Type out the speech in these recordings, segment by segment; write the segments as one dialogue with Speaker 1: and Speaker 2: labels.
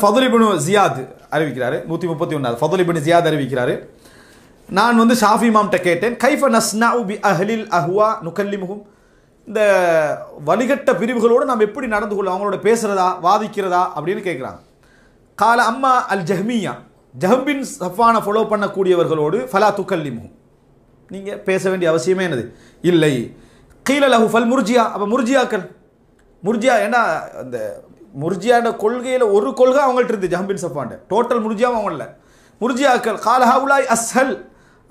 Speaker 1: ஃபதுலிபனு ஜியாத் அறிவிக்கிறாரு நூற்றி முப்பத்தி ஒன்றாவது ஃபதுலிபனு ஜியாத் அறிவிக்கிறாரு நான் வந்து ஷாஃபி மாம்கிட்ட கேட்டேன் கைஃப நஸ்னா உபி அஹ்லில் அஹ்வா நுகல்லிமுகும் இந்த வலிகட்ட பிரிவுகளோடு நாம் எப்படி நடந்து கொள்ளும் அவங்களோட பேசுகிறதா வாதிக்கிறதா அப்படின்னு கேட்குறாங்க கால அம்மா அல் ஜஹ்மியா ஜஹம்பின் சஃபானை ஃபாலோ பண்ணக்கூடியவர்களோடு ஃபலா துக்கல்லிமுகும் நீங்கள் பேச வேண்டிய அவசியமே என்னது இல்லை கீழ லஹு ஃபல் முர்ஜியா அப்போ முர்ஜியாக்கள் முர்ஜியா ஏன்னா அந்த முர்ஜியாண்ட கொள்கையில் ஒரு கொள்கை அவங்கள்ட்ட இருந்து ஹம்பின் சப்பாண்ட டோட்டல் முர்ஜியாவும் அவங்கள முர்ஜியாக்கள் காலஹாவுலாய் அஸ்ஹல்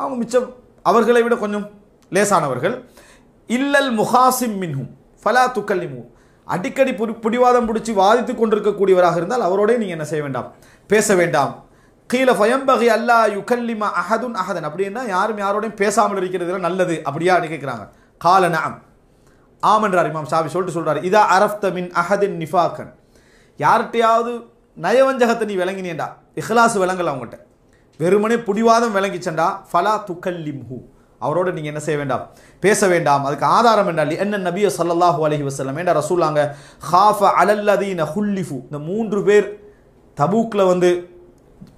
Speaker 1: அவங்க மிச்சம் அவர்களை விட கொஞ்சம் லேசானவர்கள் இல்லல் முஹாசிம் மின்ஹும் ஃபலா துக்கல்லிமு அடிக்கடி புடி பிடிவாதம் பிடிச்சி வாதித்து கொண்டிருக்கக்கூடியவராக இருந்தால் அவரோடய நீங்கள் என்ன செய்ய வேண்டாம் பேச வேண்டாம் கீழே ஃபயம்பகி அல்லா யுகல்லிமா அஹதுன் அஹதன் அப்படின்னா யாரும் யாரோடையும் பேசாமல் இருக்கிறதுல நல்லது அப்படியா கேட்குறாங்க கால ஆம் ஆமன்றார் இமாம் சாவி சொல்லிட்டு சொல்கிறார் இதா அரஃப்த மின் அஹதின் நிஃபாக்கன் யார்கிட்டையாவது நயவஞ்சகத்தை நீ விளங்கினேண்டா இஹ்லாஸ் விளங்கல அவங்ககிட்ட வெறுமனே புடிவாதம் விளங்கிச்சண்டா ஃபலா முஹு அவரோட நீங்கள் என்ன செய்ய வேண்டாம் பேச வேண்டாம் அதுக்கு ஆதாரம் என்றால் என்ன நபிய சல்லாஹு அலஹி வசல்லம் ஏண்டா ரசூலாங்க ஹாஃப அலல்லதீன ஹுல்லிஃபு இந்த மூன்று பேர் தபூக்கில் வந்து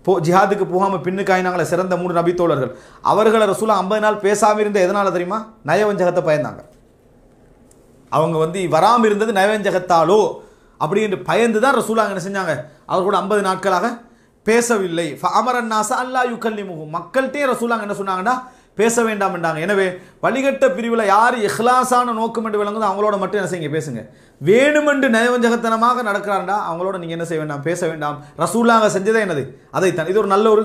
Speaker 1: போ ஜிஹாதுக்கு போகாமல் பின்னுக்காயினாங்களே சிறந்த மூன்று நபி தோழர்கள் அவர்களை ரசூலா ஐம்பது நாள் பேசாமல் இருந்த எதனால் தெரியுமா நயவஞ்சகத்தை பயந்தாங்க அவங்க வந்து வராமல் இருந்தது நயவஞ்சகத்தாலோ அப்படி என்று பயந்து தான் ரசூலாக என்ன செஞ்சாங்க அவர் கூட ஐம்பது நாட்களாக பேசவில்லை அமரன் நாசா அல்லா யுக்கல்லி முகு மக்கள்கிட்டே ரசூலாங்க என்ன சொன்னாங்கன்னா பேச வேண்டாம் என்றாங்க எனவே வழிகட்ட பிரிவில் யார் இஹ்லாஸான நோக்கம் என்று விளங்குதோ அவங்களோட மட்டும் என்ன செய்யுங்க பேசுங்க வேணுமென்று நயவஞ்சகத்தனமாக நடக்கிறாண்டா அவங்களோட நீங்கள் என்ன செய்ய வேண்டாம் பேச வேண்டாம் ரசூலாங்க செஞ்சதே என்னது அதை இது ஒரு நல்ல ஒரு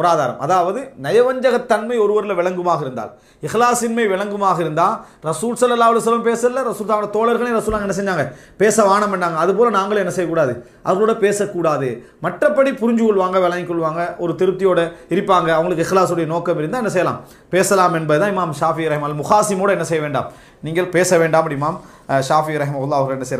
Speaker 1: ஒரு ஆதாரம் அதாவது நயவஞ்சகத்தன்மை ஒருவரில் விளங்குமாக இருந்தால் இஹ்லாசின்மை விளங்குமாக இருந்தால் ரசூல் சல்லா அலுவலம் பேசல ரசூல் தாவோட தோழர்களே ரசூல் என்ன செஞ்சாங்க பேச வானம் பண்ணாங்க அதுபோல் நாங்களும் என்ன செய்யக்கூடாது அவர்களோட பேசக்கூடாது மற்றபடி புரிஞ்சு கொள்வாங்க விளங்கி கொள்வாங்க ஒரு திருப்தியோட இருப்பாங்க அவங்களுக்கு இஹ்லாசுடைய நோக்கம் இருந்தால் என்ன செய்யலாம் பேசலாம் என்பதுதான் இமாம் ஷாஃபி ரஹ்மான் முஹாசிமோடு என்ன செய்ய வேண்டாம் நீங்கள் பேச வேண்டாம் இமாம் ஷாஃபி ரஹ்மல்லா அவர் என்ன செய்யலாம்